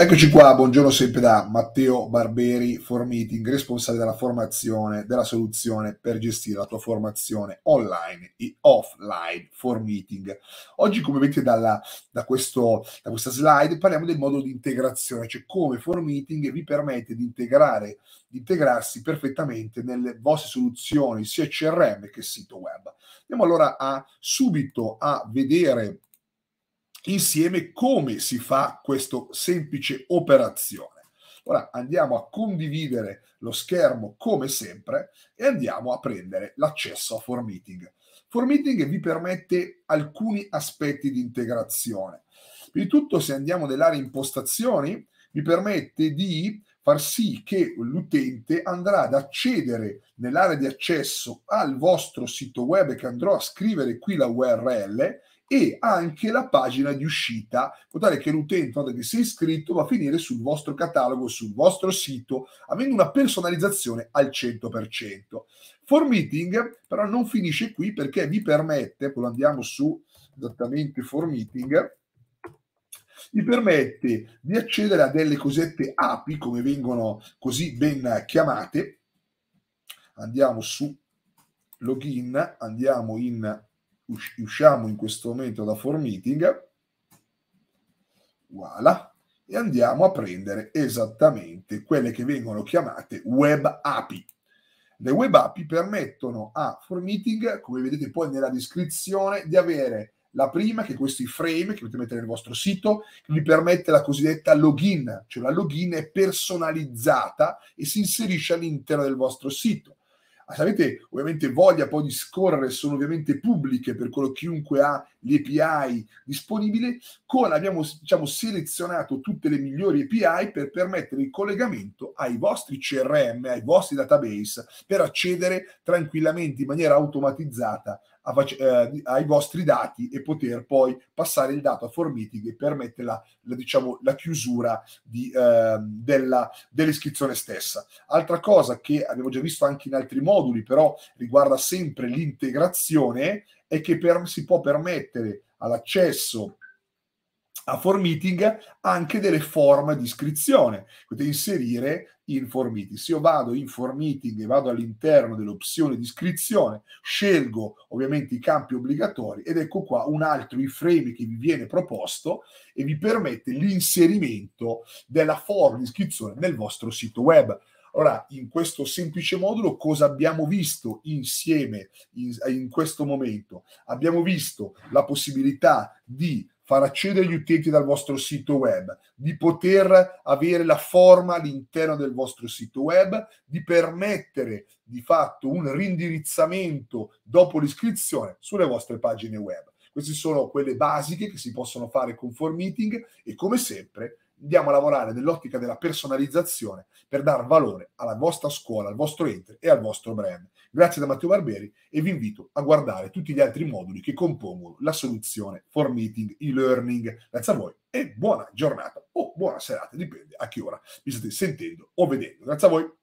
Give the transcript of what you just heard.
Eccoci qua, buongiorno sempre da Matteo Barberi, Formeeting, responsabile della formazione, della soluzione per gestire la tua formazione online e offline Formeeting. Oggi, come vedete dalla, da, questo, da questa slide, parliamo del modo di integrazione, cioè come Formeeting vi permette di integrare, di integrarsi perfettamente nelle vostre soluzioni, sia CRM che sito web. Andiamo allora a, subito a vedere insieme come si fa questa semplice operazione. Ora andiamo a condividere lo schermo come sempre e andiamo a prendere l'accesso a ForMeeting. ForMeeting vi permette alcuni aspetti di integrazione. Prima di tutto se andiamo nell'area impostazioni vi permette di far sì che l'utente andrà ad accedere nell'area di accesso al vostro sito web che andrò a scrivere qui la URL e anche la pagina di uscita, in modo che l'utente, una che si è iscritto, va a finire sul vostro catalogo, sul vostro sito, avendo una personalizzazione al 100%. For Meeting però non finisce qui perché vi permette, poi ecco, andiamo su esattamente For Meeting, vi permette di accedere a delle cosette API, come vengono così ben chiamate. Andiamo su login, andiamo in usciamo in questo momento da for meeting, voilà, e andiamo a prendere esattamente quelle che vengono chiamate web API. Le web API permettono a for meeting, come vedete poi nella descrizione, di avere la prima, che questi frame che potete mettere nel vostro sito, che vi permette la cosiddetta login, cioè la login è personalizzata e si inserisce all'interno del vostro sito avete ovviamente voglia poi di scorrere, sono ovviamente pubbliche per quello chiunque ha l'API disponibile, con abbiamo diciamo, selezionato tutte le migliori API per permettere il collegamento ai vostri CRM, ai vostri database, per accedere tranquillamente in maniera automatizzata a, eh, ai vostri dati e poter poi passare il dato a Formiting e permette la, la, diciamo, la chiusura di, eh, della, dell'iscrizione stessa. Altra cosa che abbiamo già visto anche in altri moduli, però riguarda sempre l'integrazione, è che per, si può permettere all'accesso a form meeting anche delle form di iscrizione. Potete inserire in form meeting. Se io vado in form meeting e vado all'interno dell'opzione di iscrizione, scelgo ovviamente i campi obbligatori ed ecco qua un altro iframe che vi viene proposto e vi permette l'inserimento della form di iscrizione nel vostro sito web. Ora, in questo semplice modulo, cosa abbiamo visto insieme in, in questo momento? Abbiamo visto la possibilità di far accedere gli utenti dal vostro sito web, di poter avere la forma all'interno del vostro sito web, di permettere di fatto un rindirizzamento dopo l'iscrizione sulle vostre pagine web. Queste sono quelle basiche che si possono fare con Form Meeting e come sempre andiamo a lavorare nell'ottica della personalizzazione per dar valore alla vostra scuola, al vostro ente e al vostro brand. Grazie da Matteo Barberi e vi invito a guardare tutti gli altri moduli che compongono la soluzione for meeting e-learning. Grazie a voi e buona giornata o buona serata, dipende a che ora vi state sentendo o vedendo. Grazie a voi.